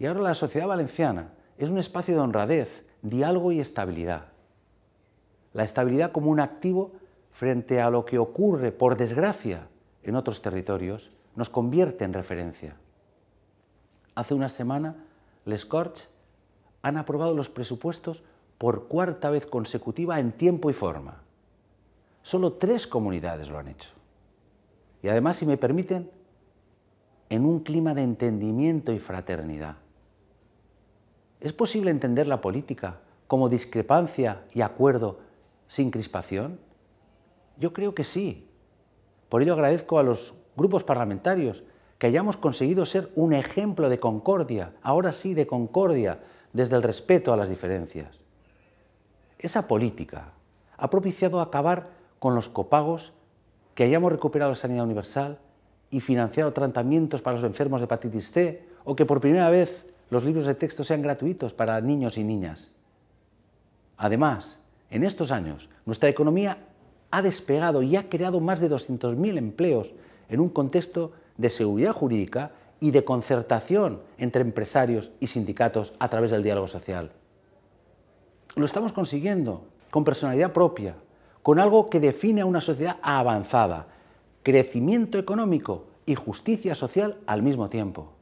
Y ahora la sociedad valenciana es un espacio de honradez, diálogo y estabilidad. La estabilidad como un activo frente a lo que ocurre, por desgracia, en otros territorios, nos convierte en referencia. Hace una semana, Les Corts han aprobado los presupuestos por cuarta vez consecutiva en tiempo y forma. Solo tres comunidades lo han hecho. Y además, si me permiten, en un clima de entendimiento y fraternidad. ¿Es posible entender la política como discrepancia y acuerdo sin crispación? Yo creo que sí. Por ello agradezco a los grupos parlamentarios que hayamos conseguido ser un ejemplo de concordia, ahora sí de concordia, desde el respeto a las diferencias. Esa política ha propiciado acabar con los copagos, que hayamos recuperado la sanidad universal y financiado tratamientos para los enfermos de hepatitis C, o que por primera vez los libros de texto sean gratuitos para niños y niñas. Además, en estos años, nuestra economía ha despegado y ha creado más de 200.000 empleos en un contexto de seguridad jurídica y de concertación entre empresarios y sindicatos a través del diálogo social. Lo estamos consiguiendo con personalidad propia, con algo que define a una sociedad avanzada, crecimiento económico y justicia social al mismo tiempo.